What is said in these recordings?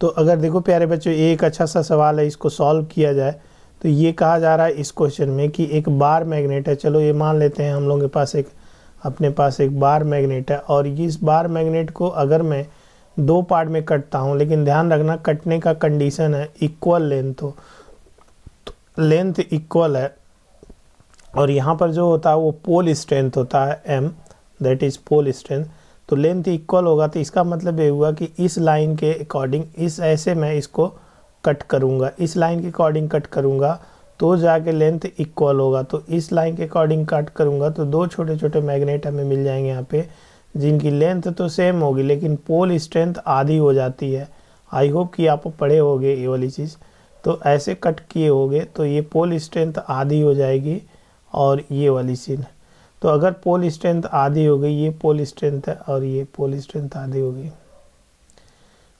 तो अगर देखो प्यारे बच्चों एक अच्छा सा सवाल है इसको सॉल्व किया जाए तो ये कहा जा रहा है इस क्वेश्चन में कि एक बार मैग्नेट है चलो ये मान लेते हैं हम लोगों के पास एक अपने पास एक बार मैग्नेट है और इस बार मैग्नेट को अगर मैं दो पार्ट में कटता हूँ लेकिन ध्यान रखना कटने का कंडीशन है इक्वल लेंथ हो तो लेंथ इक्वल है और यहाँ पर जो होता है वो पोल स्ट्रेंथ होता है M that is pole strength तो लेंथ इक्वल होगा तो इसका मतलब ये हुआ कि इस लाइन के अकॉर्डिंग इस ऐसे मैं इसको कट करूँगा इस लाइन के अकॉर्डिंग कट करूँगा तो जाके लेंथ इक्वल होगा तो इस लाइन के अकॉर्डिंग कट करूँगा तो दो छोटे छोटे मैग्नेट हमें मिल जाएंगे यहाँ पे जिनकी लेंथ तो सेम होगी लेकिन पोल स्ट्रेंथ आधी हो जाती है आई होप कि आप पढ़े होंगे ये वाली चीज़ तो ऐसे कट किए होंगे तो ये पोल स्ट्रेंथ आधी हो जाएगी और ये वाली सीन तो अगर पोल स्ट्रेंथ आधी हो गई ये पोल स्ट्रेंथ है और ये पोल स्ट्रेंथ आधी हो गई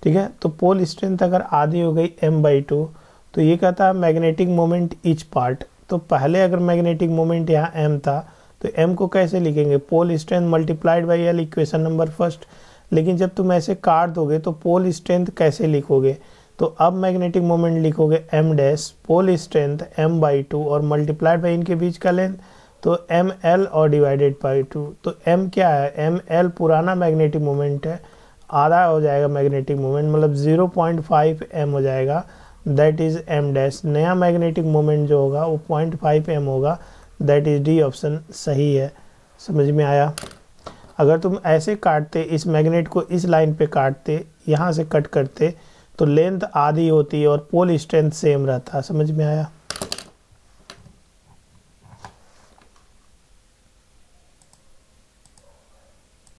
ठीक है तो पोल स्ट्रेंथ अगर आधी हो गई एम बाई टू तो ये कहता है मैग्नेटिक मोमेंट इच पार्ट तो पहले अगर मैग्नेटिक मोमेंट यहाँ एम था तो एम को कैसे लिखेंगे pole strength multiplied by L equation number first लेकिन जब तुम ऐसे काट दोगे तो पोल स्ट्रेंथ कैसे लिखोगे तो अब मैग्नेटिक मोमेंट लिखोगे M dash pole strength M by two और मल्टीप्लाइड बाई इनके बीच का लेंथ तो एम एल और डिवाइडेड बाई टू तो एम क्या है एम एल पुराना मैग्नेटिक मोमेंट है आधा हो जाएगा मैग्नेटिक मोमेंट मतलब ज़ीरो पॉइंट फाइव एम हो जाएगा दैट इज़ एम डैश नया मैग्नेटिक मोमेंट जो होगा वो पॉइंट फाइव एम होगा दैट इज़ डी ऑप्शन सही है समझ में आया अगर तुम ऐसे काटते इस मैग्नेट को इस लाइन पे काटते यहाँ से कट करते तो लेंथ आधी होती और पोल स्ट्रेंथ सेम रहता समझ में आया